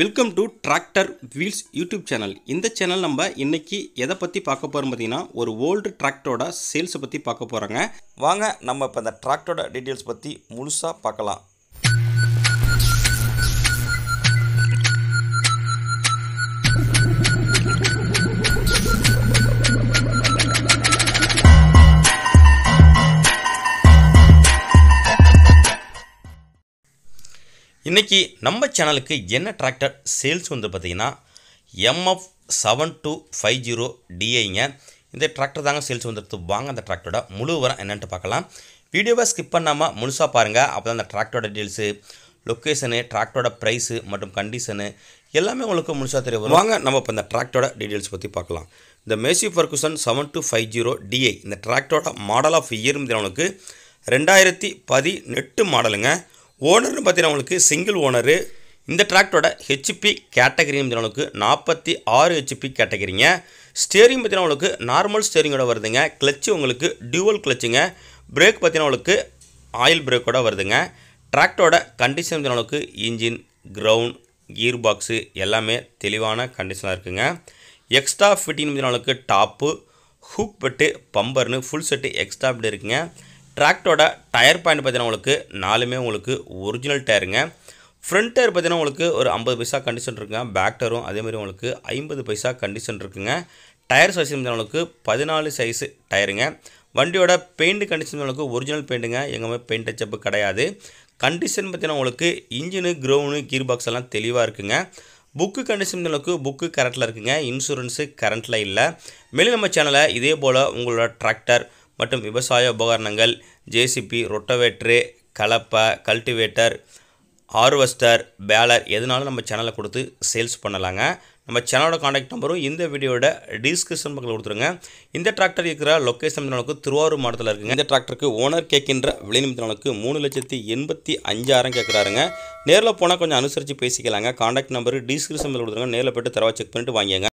welcome to tractor wheels YouTube channel இந்த channel நம்ம இன்னைக்கு எதை பற்றி பார்க்க போகிறோம் பார்த்தீங்கன்னா ஒரு ஓல்டு டிராக்டரோட சேல்ஸை பற்றி பார்க்க போகிறோங்க வாங்க நம்ம இப்போ அந்த டிராக்டரோட டீட்டெயில்ஸ் பற்றி முழுசாக பார்க்கலாம் இன்றைக்கி நம்ம சேனலுக்கு என்ன டிராக்டர் சேல்ஸ் வந்து பார்த்தீங்கன்னா MF seven two five zero டிஐங்க இந்த டிராக்டர் தாங்க சேல்ஸ் வந்துடுத்து வாங்க அந்த டிராக்டரோட முழு வரம் என்னென்ட்டு பார்க்கலாம் வீடியோவை ஸ்கிப் பண்ணாமல் முழுசாக பாருங்கள் அப்போ அந்த டிராக்டரோட டீட்டெயில்ஸு லொக்கேஷனு டிராக்டரோட ப்ரைஸு மற்றும் கண்டிஷனு எல்லாமே உங்களுக்கு முழுசாக தெரிய வரும் வாங்க நம்ம இப்போ இந்த டிராக்டரோட டீட்டெயில்ஸ் பற்றி பார்க்கலாம் இந்த Massey Ferguson seven two five zero DI இந்த டிராக்டரோட மாடல் ஆஃப் இயர் உங்களுக்கு ரெண்டாயிரத்தி பதினெட்டு மாடலுங்க ஓனர்னு பார்த்தீங்கன்னா சிங்கிள் ஓனரு இந்த டிராக்டரோட ஹெச்பி கேட்டகரின்னு உங்களுக்கு நாற்பத்தி ஆறு ஹெச்பி கேட்டகரிங்க ஸ்டேரிங் பார்த்தீங்கன்னா உங்களுக்கு நார்மல் ஸ்டேரிங்கோட வருதுங்க கிளச்சு உங்களுக்கு டியூவல் கிளச்சுங்க பிரேக் பார்த்தீங்கன்னா உங்களுக்கு ஆயில் பிரேக்கோட வருதுங்க டிராக்டரோட கண்டிஷன் அளவுக்கு இன்ஜின் கிரவுண்ட் கியர் பாக்ஸு எல்லாமே தெளிவான கண்டிஷனாக இருக்குதுங்க எக்ஸ்ட்ரா ஃபிட்டிங் அளவுக்கு டாப்பு ஹூக் பெட்டு பம்பர்னு ஃபுல் செட்டு எக்ஸ்ட்ரா இப்படி இருக்குதுங்க ட்ராக்டோட டயர் பாயிண்ட் பார்த்தீங்கன்னா உங்களுக்கு நாலுமே உங்களுக்கு ஒரிஜினல் டயருங்க ஃப்ரண்ட் டயர் பார்த்தீங்கன்னா உங்களுக்கு ஒரு ஐம்பது பைசா கண்டிஷன் இருக்குங்க பேக் டயரும் அதேமாதிரி உங்களுக்கு ஐம்பது பைசா கண்டிஷன் இருக்குங்க டயர் சைஸ் உங்களுக்கு பதினாலு சைஸு டயருங்க வண்டியோட பெயிண்ட் கண்டிஷன் உங்களுக்கு ஒரிஜினல் பெயிண்ட்டுங்க எங்கேயுமே பெயிண்ட் டச்சப்பு கிடையாது கண்டிஷன் பார்த்தீங்கன்னா உங்களுக்கு இன்ஜினு க்ரௌனு கீர் பாக்ஸ் எல்லாம் தெளிவாக இருக்குங்க புக்கு கண்டிஷன் அளவுக்கு புக்கு கரண்ட்டில் இருக்குங்க இன்சூரன்ஸு கரண்ட்டில் இல்லை மேலும் நம்ம சேனலில் இதே போல் உங்களோட டிராக்டர் மற்றும் விவசாய உபகரணங்கள் ஜேசிபி ரொட்டவேட்ரு கலப்பை கல்டிவேட்டர் ஹார்வெஸ்டர் பேலர் எதுனாலும் நம்ம சேனலில் கொடுத்து சேல்ஸ் பண்ணலாங்க நம்ம சேனலோட காண்டாக்ட் நம்பரும் இந்த வீடியோட டிஸ்கிரிப்ஷன் பக்கத்தில் கொடுத்துருங்க இந்த டிராக்டர் இருக்கிற லொக்கேஷன் நமக்கு திருவாரூர் மாவட்டத்தில் இருக்குங்க இந்த டிராக்டருக்கு ஓனர் கேட்கின்ற விளைநிமித்தனுக்கு மூணு லட்சத்தி எண்பத்தி அஞ்சாயிரம் கேட்குறாருங்க நேரில் போனால் கொஞ்சம் அனுசரித்து பேசிக்கலாங்க காண்டாக்ட் நம்பர் டிஸ்கிரிப்ஷன் கொடுத்துருங்க நேரில் போய்ட்டு தரவா செக் பண்ணிட்டு வாங்கிங்க